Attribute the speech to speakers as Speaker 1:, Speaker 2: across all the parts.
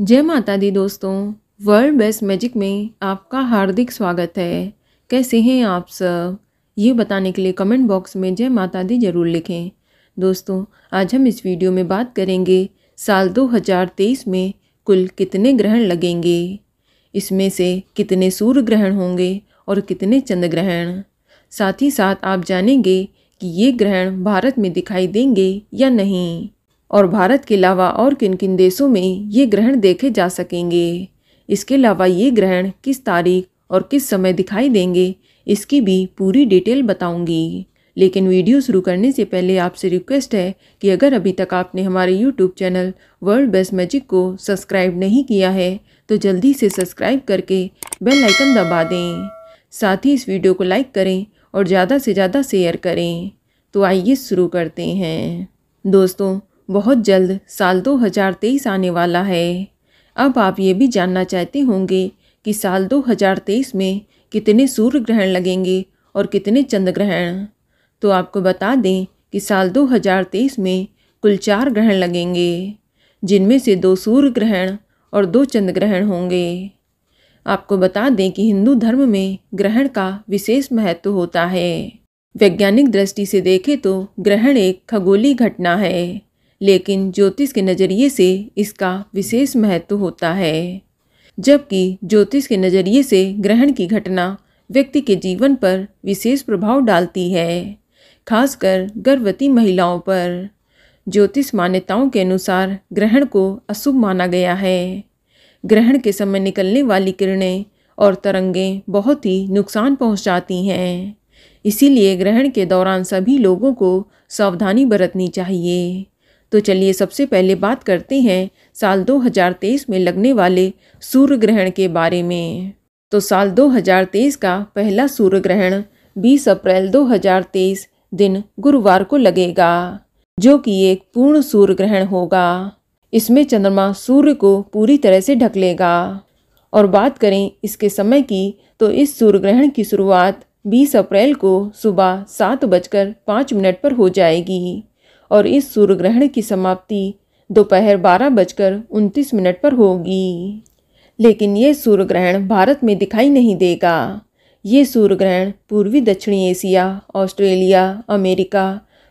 Speaker 1: जय माता दी दोस्तों वर्ल्ड बेस्ट मैजिक में आपका हार्दिक स्वागत है कैसे हैं आप सब ये बताने के लिए कमेंट बॉक्स में जय माता दी ज़रूर लिखें दोस्तों आज हम इस वीडियो में बात करेंगे साल 2023 में कुल कितने ग्रहण लगेंगे इसमें से कितने सूर्य ग्रहण होंगे और कितने चंद्र ग्रहण साथ ही साथ आप जानेंगे कि ये ग्रहण भारत में दिखाई देंगे या नहीं और भारत के अलावा और किन किन देशों में ये ग्रहण देखे जा सकेंगे इसके अलावा ये ग्रहण किस तारीख और किस समय दिखाई देंगे इसकी भी पूरी डिटेल बताऊंगी लेकिन वीडियो शुरू करने से पहले आपसे रिक्वेस्ट है कि अगर अभी तक आपने हमारे YouTube channel world best magic को सब्सक्राइब नहीं किया है तो जल्दी से सब्सक्राइब करके बेल आइकन दबा दें साथ ही इस वीडियो को लाइक करें और ज़्यादा से ज़्यादा शेयर करें तो आइए शुरू करते हैं दोस्तों बहुत जल्द साल 2023 आने वाला है अब आप ये भी जानना चाहते होंगे कि साल 2023 में कितने सूर्य ग्रहण लगेंगे और कितने चंद्र ग्रहण तो आपको बता दें कि साल 2023 में कुल चार ग्रहण लगेंगे जिनमें से दो सूर्य ग्रहण और दो चंद्र ग्रहण होंगे आपको बता दें कि हिंदू धर्म में ग्रहण का विशेष महत्व होता है वैज्ञानिक दृष्टि से देखें तो ग्रहण एक खगोली घटना है लेकिन ज्योतिष के नज़रिए से इसका विशेष महत्व होता है जबकि ज्योतिष के नज़रिए से ग्रहण की घटना व्यक्ति के जीवन पर विशेष प्रभाव डालती है खासकर गर्भवती महिलाओं पर ज्योतिष मान्यताओं के अनुसार ग्रहण को अशुभ माना गया है ग्रहण के समय निकलने वाली किरणें और तरंगें बहुत ही नुकसान पहुंचाती हैं इसीलिए ग्रहण के दौरान सभी लोगों को सावधानी बरतनी चाहिए तो चलिए सबसे पहले बात करते हैं साल 2023 में लगने वाले सूर्य ग्रहण के बारे में तो साल 2023 का पहला सूर्य ग्रहण 20 अप्रैल 2023 दिन गुरुवार को लगेगा जो कि एक पूर्ण सूर्य ग्रहण होगा इसमें चंद्रमा सूर्य को पूरी तरह से ढक लेगा और बात करें इसके समय की तो इस सूर्य ग्रहण की शुरुआत 20 अप्रैल को सुबह सात बजकर पाँच मिनट पर हो जाएगी और इस सूर्य ग्रहण की समाप्ति दोपहर बारह बजकर उनतीस मिनट पर होगी लेकिन ये ग्रहण भारत में दिखाई नहीं देगा ये सूर्य ग्रहण पूर्वी दक्षिणी एशिया ऑस्ट्रेलिया अमेरिका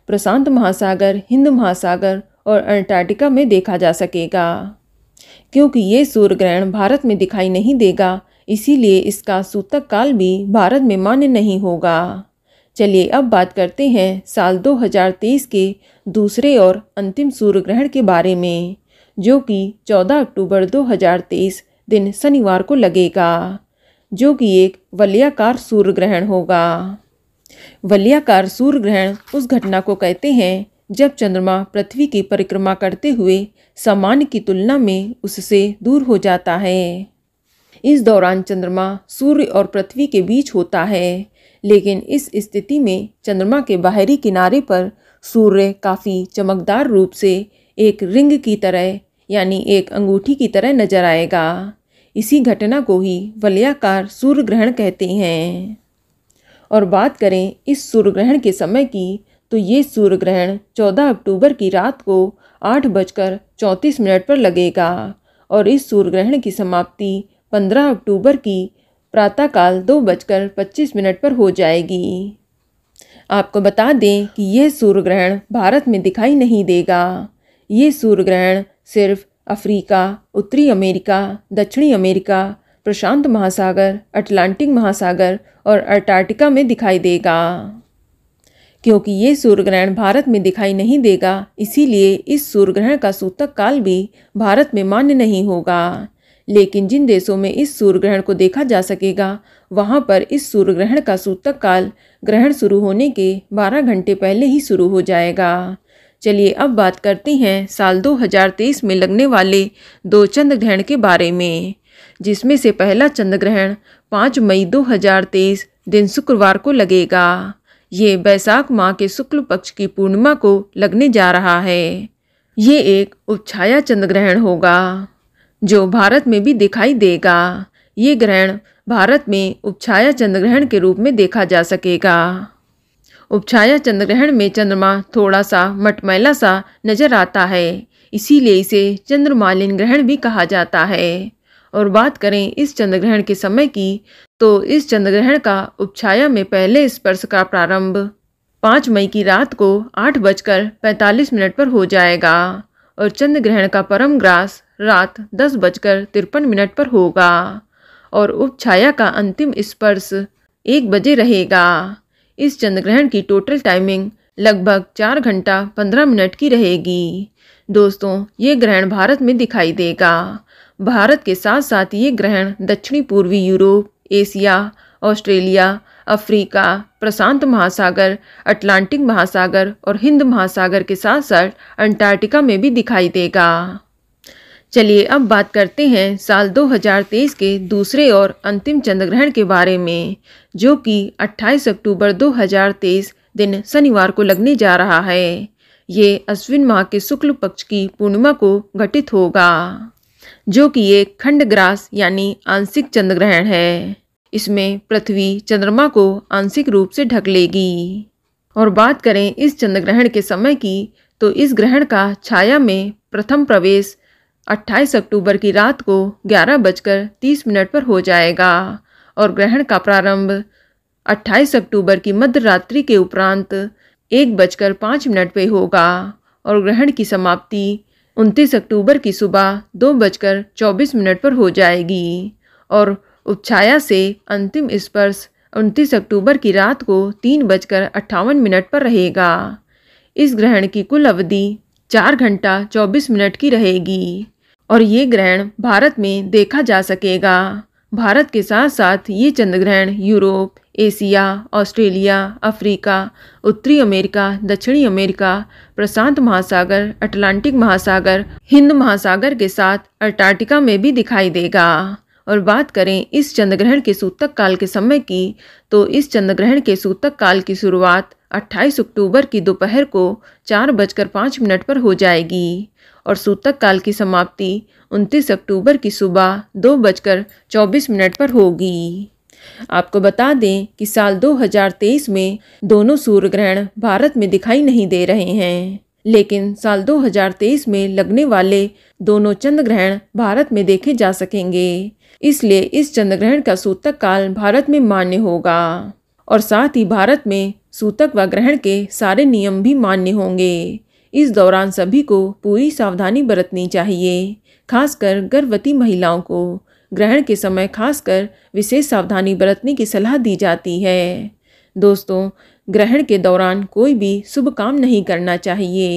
Speaker 1: प्रशांत महासागर हिंद महासागर और अंटार्कटिका में देखा जा सकेगा क्योंकि ये सूर्य ग्रहण भारत में दिखाई नहीं देगा इसीलिए इसका सूतक काल भी भारत में मान्य नहीं होगा चलिए अब बात करते हैं साल 2023 के दूसरे और अंतिम सूर्य ग्रहण के बारे में जो कि 14 अक्टूबर 2023 दिन शनिवार को लगेगा जो कि एक वलयाकार सूर्य ग्रहण होगा वलयाकार सूर्य ग्रहण उस घटना को कहते हैं जब चंद्रमा पृथ्वी की परिक्रमा करते हुए सामान्य की तुलना में उससे दूर हो जाता है इस दौरान चंद्रमा सूर्य और पृथ्वी के बीच होता है लेकिन इस स्थिति में चंद्रमा के बाहरी किनारे पर सूर्य काफ़ी चमकदार रूप से एक रिंग की तरह यानी एक अंगूठी की तरह नजर आएगा इसी घटना को ही वलयाकार सूर्य ग्रहण कहते हैं और बात करें इस सूर्य ग्रहण के समय की तो ये सूर्य ग्रहण 14 अक्टूबर की रात को आठ बजकर चौंतीस मिनट पर लगेगा और इस सूर्य ग्रहण की समाप्ति 15 अक्टूबर की प्रातःकाल दो बजकर पच्चीस मिनट पर हो जाएगी आपको बता दें कि यह सूर्य ग्रहण भारत में दिखाई नहीं देगा ये सूर्य ग्रहण सिर्फ अफ्रीका उत्तरी अमेरिका दक्षिणी अमेरिका प्रशांत महासागर अटलांटिक महासागर और अंटार्कटिका में दिखाई देगा क्योंकि ये सूर्य ग्रहण भारत में दिखाई नहीं देगा इसीलिए इस सूर्य ग्रहण का सूतक काल भी भारत में मान्य नहीं होगा लेकिन जिन देशों में इस सूर्य ग्रहण को देखा जा सकेगा वहाँ पर इस सूर्य ग्रहण का सूतक काल ग्रहण शुरू होने के 12 घंटे पहले ही शुरू हो जाएगा चलिए अब बात करते हैं साल 2023 में लगने वाले दो चंद्र ग्रहण के बारे में जिसमें से पहला चंद्र ग्रहण 5 मई 2023 दिन शुक्रवार को लगेगा ये बैसाख माह के शुक्ल पक्ष की पूर्णिमा को लगने जा रहा है ये एक उपछाया चंद्र ग्रहण होगा जो भारत में भी दिखाई देगा ये ग्रहण भारत में उपछाया चंद्रग्रहण के रूप में देखा जा सकेगा उपछाया चंद्रग्रहण में चंद्रमा थोड़ा सा मटमैला सा नजर आता है इसीलिए इसे चंद्रमालिन ग्रहण भी कहा जाता है और बात करें इस चंद्रग्रहण के समय की तो इस चंद्रग्रहण का उपछाया में पहले स्पर्श का प्रारंभ पाँच मई की रात को आठ बजकर पैंतालीस मिनट पर हो जाएगा और चंद्रग्रहण का परम ग्रास रात दस बजकर तिरपन मिनट पर होगा और उप छाया का अंतिम स्पर्श एक बजे रहेगा इस चंद्रग्रहण की टोटल टाइमिंग लगभग चार घंटा पंद्रह मिनट की रहेगी दोस्तों ये ग्रहण भारत में दिखाई देगा भारत के साथ साथ ये ग्रहण दक्षिणी पूर्वी यूरोप एशिया ऑस्ट्रेलिया अफ्रीका प्रशांत महासागर अटलांटिक महासागर और हिंद महासागर के साथ साथ अंटार्कटिका में भी दिखाई देगा चलिए अब बात करते हैं साल 2023 के दूसरे और अंतिम चंद्रग्रहण के बारे में जो कि 28 अक्टूबर 2023 दिन शनिवार को लगने जा रहा है ये अश्विन माह के शुक्ल पक्ष की पूर्णिमा को घटित होगा जो कि एक खंडग्रास यानी आंशिक चंद्रग्रहण है इसमें पृथ्वी चंद्रमा को आंशिक रूप से ढक लेगी और बात करें इस चंद्रग्रहण के समय की तो इस ग्रहण का छाया में प्रथम प्रवेश 28 अक्टूबर की रात को ग्यारह बजकर तीस मिनट पर हो जाएगा और ग्रहण का प्रारंभ 28 अक्टूबर की मध्य रात्रि के उपरांत एक बजकर पाँच मिनट पर होगा और ग्रहण की समाप्ति 29 अक्टूबर की सुबह दो बजकर चौबीस मिनट पर हो जाएगी और उपछाया से अंतिम स्पर्श 29 अक्टूबर की रात को तीन बजकर अट्ठावन मिनट पर रहेगा इस ग्रहण की कुल अवधि चार घंटा चौबीस मिनट की रहेगी और ये ग्रहण भारत में देखा जा सकेगा भारत के साथ साथ ये चंद्रग्रहण यूरोप एशिया ऑस्ट्रेलिया अफ्रीका उत्तरी अमेरिका दक्षिणी अमेरिका प्रशांत महासागर अटलांटिक महासागर हिंद महासागर के साथ अंटार्कटिका में भी दिखाई देगा और बात करें इस चंद्रग्रहण के सूतक काल के समय की तो इस चंद्रग्रहण के सूतक काल की शुरुआत 28 अक्टूबर की दोपहर को चार बजकर पाँच मिनट पर हो जाएगी और सूतक काल की समाप्ति 29 अक्टूबर की सुबह दो बजकर चौबीस मिनट पर होगी आपको बता दें कि साल 2023 में दोनों सूर्य ग्रहण भारत में दिखाई नहीं दे रहे हैं लेकिन साल 2023 में लगने वाले दोनों चंद्र ग्रहण भारत में देखे जा सकेंगे इसलिए इस चंद्र ग्रहण का सूतक काल भारत में मान्य होगा और साथ ही भारत में सूतक व ग्रहण के सारे नियम भी मान्य होंगे इस दौरान सभी को पूरी सावधानी बरतनी चाहिए खासकर गर्भवती महिलाओं को ग्रहण के समय खासकर विशेष सावधानी बरतने की सलाह दी जाती है दोस्तों ग्रहण के दौरान कोई भी शुभ काम नहीं करना चाहिए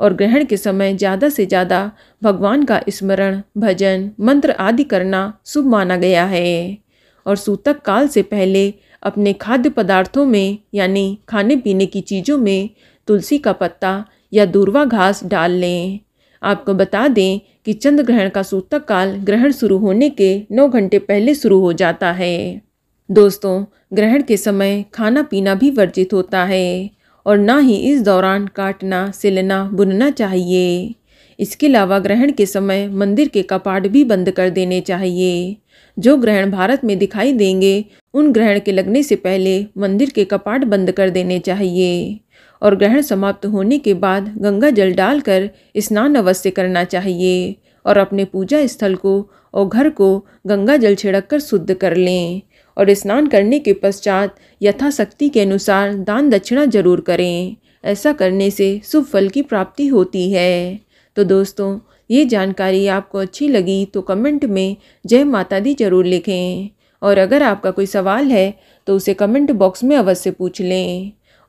Speaker 1: और ग्रहण के समय ज़्यादा से ज़्यादा भगवान का स्मरण भजन मंत्र आदि करना शुभ माना गया है और सूतक काल से पहले अपने खाद्य पदार्थों में यानी खाने पीने की चीज़ों में तुलसी का पत्ता या दूरवा घास डाल लें आपको बता दें कि चंद्र ग्रहण का सूतक काल ग्रहण शुरू होने के नौ घंटे पहले शुरू हो जाता है दोस्तों ग्रहण के समय खाना पीना भी वर्जित होता है और ना ही इस दौरान काटना सिलना बुनना चाहिए इसके अलावा ग्रहण के समय मंदिर के कपाट भी बंद कर देने चाहिए जो ग्रहण भारत में दिखाई देंगे उन ग्रहण के लगने से पहले मंदिर के कपाट बंद कर देने चाहिए और ग्रहण समाप्त होने के बाद गंगा जल डालकर स्नान अवश्य करना चाहिए और अपने पूजा स्थल को और घर को गंगा जल छिड़क कर शुद्ध कर लें और स्नान करने के पश्चात यथाशक्ति के अनुसार दान दक्षिणा जरूर करें ऐसा करने से शुभ फल की प्राप्ति होती है तो दोस्तों ये जानकारी आपको अच्छी लगी तो कमेंट में जय माता दी जरूर लिखें और अगर आपका कोई सवाल है तो उसे कमेंट बॉक्स में अवश्य पूछ लें